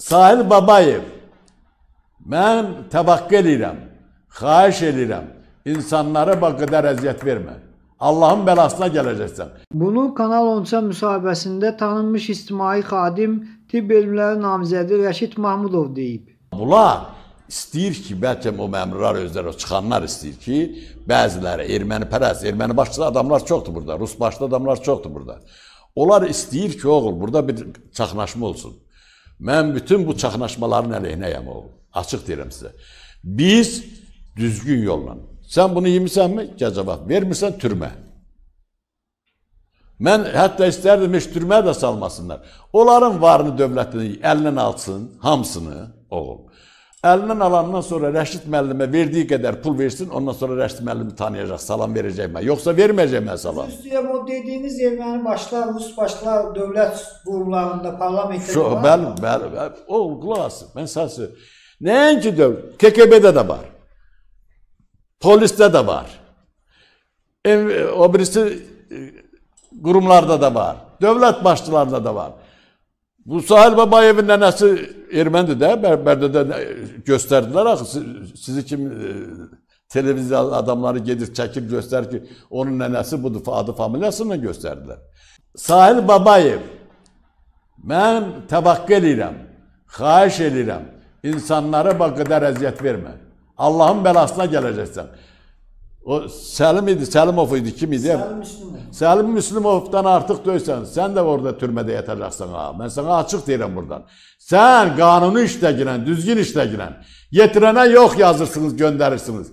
Sahil Babayev, mən təvəqqə eləyirəm, xahiş eləyirəm, insanlara bax qədər əziyyət vermə. Allahın bəlasına gələcəksən. Bunu Kanal 13 müsahibəsində tanınmış ictimai xadim, tibb elmləri namizədi Rəşid Mahmudov deyib. Bunlar istəyir ki, bəlkə o məmurlar özləri o çıxanlar istəyir ki, bəziləri erməni pərəst, erməni başlı adamlar çoxdur burada, rus başlı adamlar çoxdur burada. Onlar istəyir ki, oğul, burada bir çaxnaşma olsun. Mən bütün bu çaxnaşmaların əleyhinəyəm o. Açıq deyirəm sizə. Biz düzgün yolla. Sən bunu yemisənmi? Gəl cavab. Vermirsən türmə. Mən hətta istərdim heç türməyə də salmasınlar. Onların varını dövlətini əlindən alsın, hamısını oğul. Əlindən alandan sonra Rəşid müəllimə verdiyi qədər pul versin, ondan sonra Rəşid müəllimi tanıyacaq, salam verəcək mən. Yoxsa verməyəcək mən salam. Üstəyəm o dediyiniz erməni başlar, rus başlar dövlət qurumlarında, parlamentdə Şu, var. Bəli, bəli, bəli. O qulaq Mən sənə söyləyirəm. Nəinki dövlət, KKB-də də var. Polisdə də var. O birisi e, qurumlarda da var. Dövlət başçılarında da var. Musa Əl Babayevin nənəsi ermənidir də, Bərbərdə də göstərdilər axı sizi kim e, televiziya adamları gedir çəkib göstərir ki, onun nənəsi budur, adı familiyasını göstərdilər. Sahil Babayev mən təvəkkə eləyirəm, xahiş eləyirəm, insanlara bax qədər əziyyət vermə. Allahın bəlasına gələcəksən. O Səlim idi, Səlimov idi, kim idi? Səlim Müslümov. Səlim Müslümovdan artıq döysən, sən də orada türmədə yatacaqsan ha. Mən sənə açıq deyirəm buradan. Sən qanunu işləgirən, düzgün işləgirən, yetirənə yox yazırsınız, göndərirsiniz.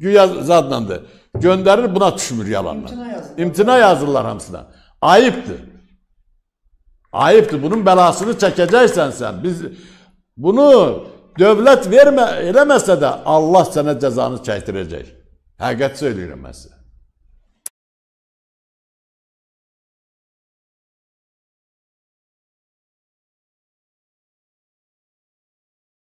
Güya zadlandı. Göndərir, buna düşmür yalanla. İmtina yazırlar. İmtina yazırlar hamısına. Ayıbdır. Ayıbdır. Bunun bəlasını çəkəcəksən sən. Biz bunu dövlət vermə, eləməsə də Allah sənə cəzanı çəkdirəcək. Həqiqət söyləyirəm mən sizə.